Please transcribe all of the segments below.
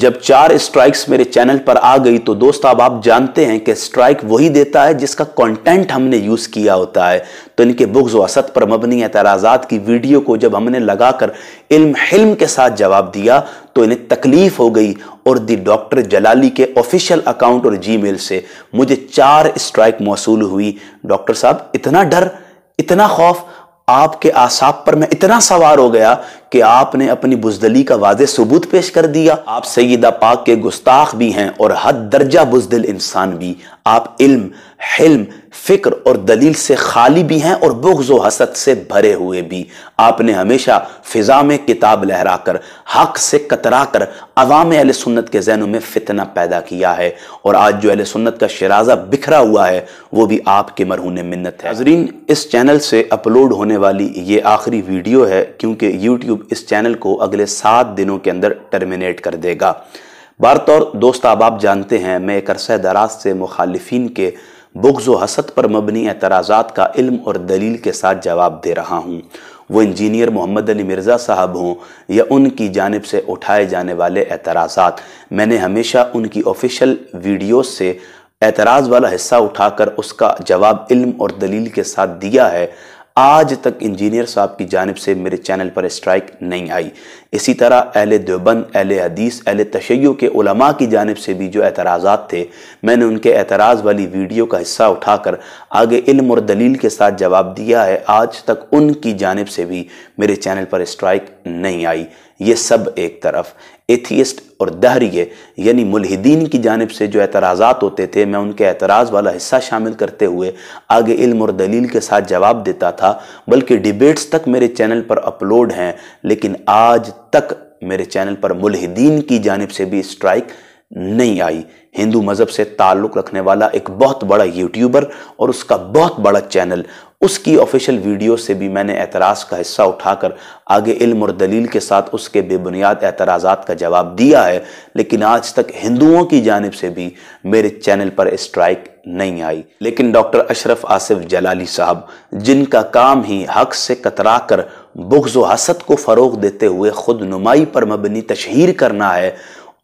जब चार स्ट्राइक्स मेरे चैनल पर आ गई तो दोस्त अब आप जानते हैं कि स्ट्राइक वही देता है जिसका कंटेंट हमने यूज़ किया होता है तो इनके बुग्ज वसत पर मबनी एतराज़ात की वीडियो को जब हमने लगाकर इल्म हिल्म के साथ जवाब दिया तो इन्हें तकलीफ हो गई और दी डॉक्टर जलाली के ऑफिशियल अकाउंट और जी से मुझे चार स्ट्राइक मौसू हुई डॉक्टर साहब इतना डर इतना खौफ आपके आसाब पर मैं इतना सवार हो गया कि आपने अपनी बुजदली का वाज सबूत पेश कर दिया आप सईदा पाक के गुस्ताख भी हैं और हद दर्जा बुजदिल इंसान भी आप इल्म हिल्म फिक्र और दलील से खाली भी हैं और बुग्जो हसत हसद से भरे हुए भी आपने हमेशा फिजा में किताब लहरा कर हक से कतरा कर अवाम अल सुन्नत के जहनों में फितना पैदा किया है और आज जो अल सुन्नत का शराजा बिखरा हुआ है वो भी आपके मरहून मिन्नत है इस चैनल से अपलोड होने वाली ये आखिरी वीडियो है क्योंकि यूट्यूब YouTube इस चैनल को अगले सात दिनों के अंदर टर्मिनेट कर देगा भारत और दोस्त अब आप जानते हैं मैं एक अरसा दराज से मुखालफन के बुग्ज़ व हसत पर मबनी एतराज़ा का इल्म और दलील के साथ जवाब दे रहा हूँ वो इंजीनियर मोहम्मद अली मिर्ज़ा साहब हों या उनकी जानब से उठाए जाने वाले एतराज़ा मैंने हमेशा उनकी ऑफिशल वीडियो से एतराज़ वाला हिस्सा उठाकर उसका जवाब इल्म और दलील के साथ दिया है आज तक इंजीनियर साहब की जानब से मेरे चैनल पर स्ट्राइक नहीं आई इसी तरह अहल देवबंद अहल हदीस अहल तशैय के उलमा की जानब से भी जो एतराज थे मैंने उनके एतराज़ वाली वीडियो का हिस्सा उठाकर आगे इल्म और दलील के साथ जवाब दिया है आज तक उनकी जानब से भी मेरे चैनल पर स्ट्राइक नहीं आई ये सब एक तरफ एथियस्ट और दहरिए यानी मुलहिदीन की जानब से जो एतराज़ा होते थे मैं उनके एतराज़ वाला हिस्सा शामिल करते हुए आगे इल्म और दलील के साथ जवाब देता था बल्कि डिबेट्स तक मेरे चैनल पर अपलोड हैं लेकिन आज तक मेरे चैनल पर मुलहिदीन की जानब से भी स्ट्राइक नहीं आई हिंदू मज़हब से ताल्लुक़ रखने वाला एक बहुत बड़ा यूट्यूबर और उसका बहुत बड़ा चैनल उसकी ऑफिशियल वीडियो से भी मैंने एतराज़ का हिस्सा उठाकर आगे इल्म और दलील के साथ उसके बेबुनियाद एतराज़ात का जवाब दिया है लेकिन आज तक हिंदुओं की जानब से भी मेरे चैनल पर स्ट्राइक नहीं आई लेकिन डॉक्टर अशरफ आसिफ जलाली साहब जिनका काम ही हक से कतरा कर बुग्ज़ हसद को फ़रोग देते हुए खुद नुमाई पर मबनी तशहर करना है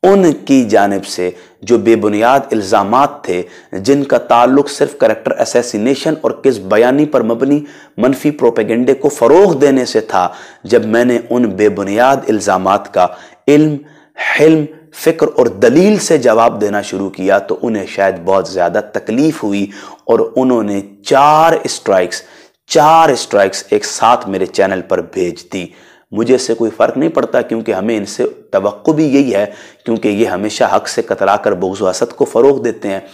उनकी जानब से जो बेबुनियाद इल्ज़ाम थे जिनका ताल्लुक सिर्फ करेक्टर असैसिनेशन और किस बयानी पर मबनी मनफी प्रोपेगेंडे को फ़रोग देने से था जब मैंने उन बेबुनियाद इल्ज़ाम का इल्म हिल्म फ़िक्र और दलील से जवाब देना शुरू किया तो उन्हें शायद बहुत ज़्यादा तकलीफ़ हुई और उन्होंने चार स्ट्राइक्स चार स्ट्राइक्स एक साथ मेरे चैनल पर भेज दी मुझे इससे कोई फ़र्क नहीं पड़ता क्योंकि हमें इनसे तो भी यही है क्योंकि ये हमेशा हक से कतरा कर बुग्ज़ को फ़रोग देते हैं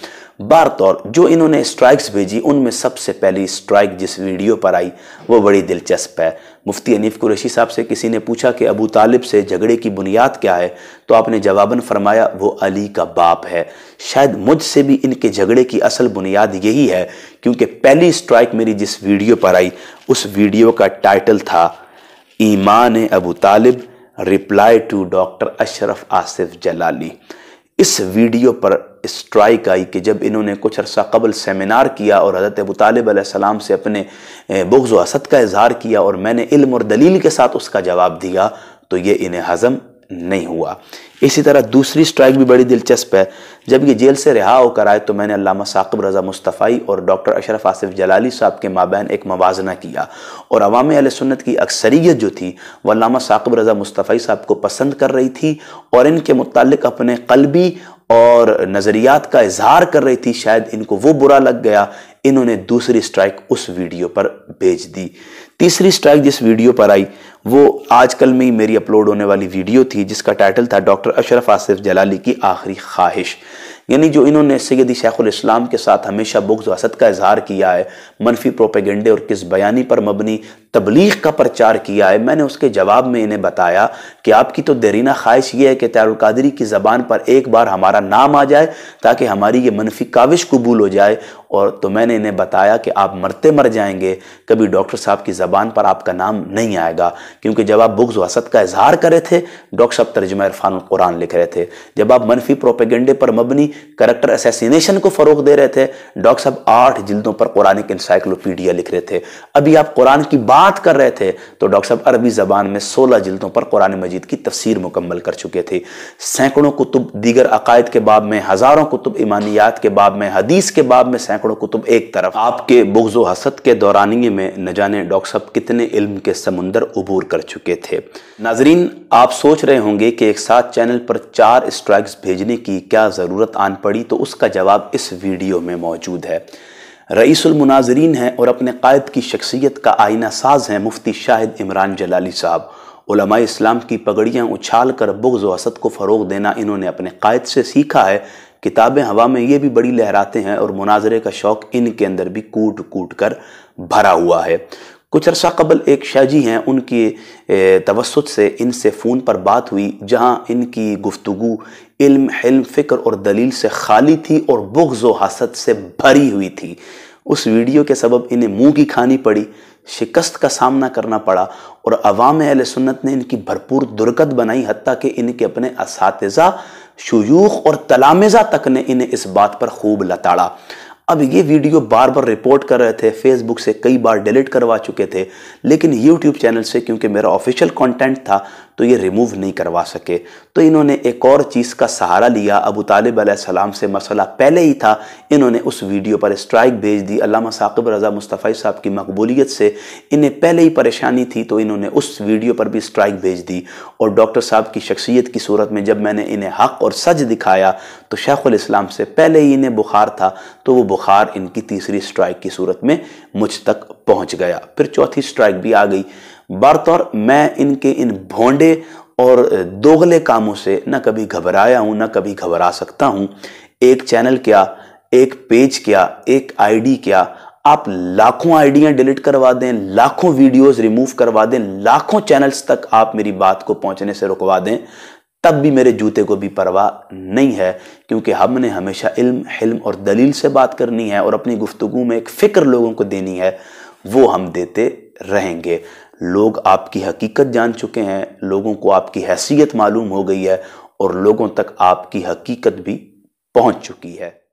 बार तौर जो इन्होंने स्ट्राइक्स भेजी उनमें सबसे पहली स्ट्राइक जिस वीडियो पर आई वो बड़ी दिलचस्प है मुफ्ती अनीफ कुरैशी साहब से किसी ने पूछा कि अबू तालिब से झगड़े की बुनियाद क्या है तो आपने जवाबन फरमाया वो अली का बाप है शायद मुझसे भी इनके झगड़े की असल बुनियाद यही है क्योंकि पहली स्ट्राइक मेरी जिस वीडियो पर आई उस वीडियो का टाइटल था Iman Abu Talib reply to doctor Ashraf Asif Jalali इस वीडियो पर स्ट्राइक आई कि जब इन्होंने कुछ अरसा कबल सेमिनार किया और हज़रत अबू तालिब सलाम से अपने बुग्ज़ असद का इजहार किया और मैंने इल्म और दलील के साथ उसका जवाब दिया तो ये इन्हें हज़म नहीं हुआ इसी तरह दूसरी स्ट्राइक भी बड़ी दिलचस्प है जब ये जेल से रिहा होकर आए तो मैंने अलामा साकब रज़ा मुस्तफ़ाई और डॉक्टर अशरफ आसिफ जलाली साहब के माबहन एक मवाजना किया और अवाम सुन्नत की अक्सरीत जो थी वह अलामा साकब रज़ा मुस्तफ़ाई साहब को पसंद कर रही थी और इनके मुतलक अपने कलबी और नज़रियात का इजहार कर रही थी शायद इनको वो बुरा लग गया इन्होंने दूसरी स्ट्राइक उस वीडियो पर भेज दी तीसरी स्ट्राइक जिस वीडियो पर आई वो आजकल में ही मेरी अपलोड होने वाली वीडियो थी जिसका टाइटल था डॉक्टर अशरफ आसिफ जलाली की आखिरी ख्वाहिश यानी जो इन्होंने सैदी शेखुल इस्लाम के साथ हमेशा बुग्ज वसत का इजहार किया है मनफी प्रोपेगेंडे और किस बयानी पर मबनी तबलीग का प्रचार किया है मैंने उसके जवाब में इन्हें बताया कि आपकी तो देरीना ख्वाहिश यह है कि तारुकादरी की ज़बान पर एक बार हमारा नाम आ जाए ताकि हमारी ये मनफी काविश कबूल हो जाए और तो मैंने इन्हें बताया कि आप मरते मर जाएंगे कभी डॉक्टर साहब की ज़बान पर आपका नाम नहीं आएगा क्योंकि जब आप बुग्ज़ वसत का इजहार कर रहे थे डॉक्टर साहब तर्जमा इरफान कुरान लिख रहे थे जब आप मनफी प्रोपेगेंडे पर मबनी करेक्टर असैसिनेशन को फ़रोग दे रहे थे डॉक्टर साहब आठ जिल्दों पर कुरानिक इंसाइक्लोपीडिया लिख रहे थे अभी आप कुरान की बात बात कर रहे थे तो डॉक्टर साहब अरबी ज़बान में सोलह जिल्दों पर कुरान मजीद की तफसीर मुकम्मल कर चुके थे सैकड़ों कुतुब दीगर अकायद के बाब में हज़ारों कुतुब ईमानियात के बाब में हदीस के बाब में सैकड़ों कुतुब एक तरफ आपके बुग्जो हसद के दौरानिए में न जाने डॉक्टर साहब कितने इल्म के समुंदर अबूर कर चुके थे नाजरीन आप सोच रहे होंगे कि एक साथ चैनल पर चार स्ट्राइक्स भेजने की क्या ज़रूरत आन पड़ी तो उसका जवाब इस वीडियो में मौजूद है रईसमनाजरीन हैं और अपने कायद की शख्सियत का आईना साज हैं मुफ्ती शाहिद इमरान जलाली साहब उलमा इस्लाम की पगड़ियाँ उछाल कर बुग्ज़ असद को फ़रोग देना इन्होंने अपने कायद से सीखा है किताबें हवा में ये भी बड़ी लहराते हैं और मुनाजरे का शौक़ इनके अंदर भी कूट कूट कर भरा हुआ है कुछ अरसा कबल एक शाहजी हैं उनके तवसत से इनसे फ़ोन पर बात हुई जहां इनकी गुफ्तु इल्म हिल्म फ़िक्र और दलील से खाली थी और बुग्ज़ हसद से भरी हुई थी उस वीडियो के सबब इन्हें मुंह की खानी पड़ी शिकस्त का सामना करना पड़ा और अवाम अल सुन्नत ने इनकी भरपूर दुर्गत बनाई हती कि इनके अपने इस शयूख और तलामज़ा तक ने इन्हें इस बात पर खूब लताड़ा अब ये वीडियो बार बार रिपोर्ट कर रहे थे फेसबुक से कई बार डिलीट करवा चुके थे लेकिन यूट्यूब चैनल से क्योंकि मेरा ऑफिशियल कंटेंट था तो ये रिमूव नहीं करवा सके तो इन्होंने एक और चीज़ का सहारा लिया अबू तालिब सलाम से मसला पहले ही था इन्होंने उस वीडियो पर स्ट्राइक भेज दी अलामा साकिब रज़ा मुस्तफ़ी साहब की मकबूलीत से इन्हें पहले ही परेशानी थी तो इन्होंने उस वीडियो पर भी स्ट्राइक भेज दी और डॉक्टर साहब की शख्सियत की सूरत में जब मैंने इन्हें हक और सच दिखाया तो शेख इस्लाम से पहले ही इन्हें बुखार था तो वो बुखार इनकी तीसरी स्ट्राइक की सूरत में मुझ तक पहुंच गया फिर चौथी स्ट्राइक भी आ गई बरतौर मैं इनके इन भोंडे और दोगले कामों से ना कभी घबराया हूं ना कभी घबरा सकता हूं एक चैनल क्या एक पेज क्या एक आईडी क्या आप लाखों आइडियाँ डिलीट करवा दें लाखों वीडियोस रिमूव करवा दें लाखों चैनल्स तक आप मेरी बात को पहुंचने से रुकवा दें तब भी मेरे जूते को भी परवाह नहीं है क्योंकि हमने हमेशा इल्म हिल्म और दलील से बात करनी है और अपनी गुफ्तु में एक फ़िक्र लोगों को देनी है वो हम देते रहेंगे लोग आपकी हकीकत जान चुके हैं लोगों को आपकी हैसियत मालूम हो गई है और लोगों तक आपकी हकीकत भी पहुंच चुकी है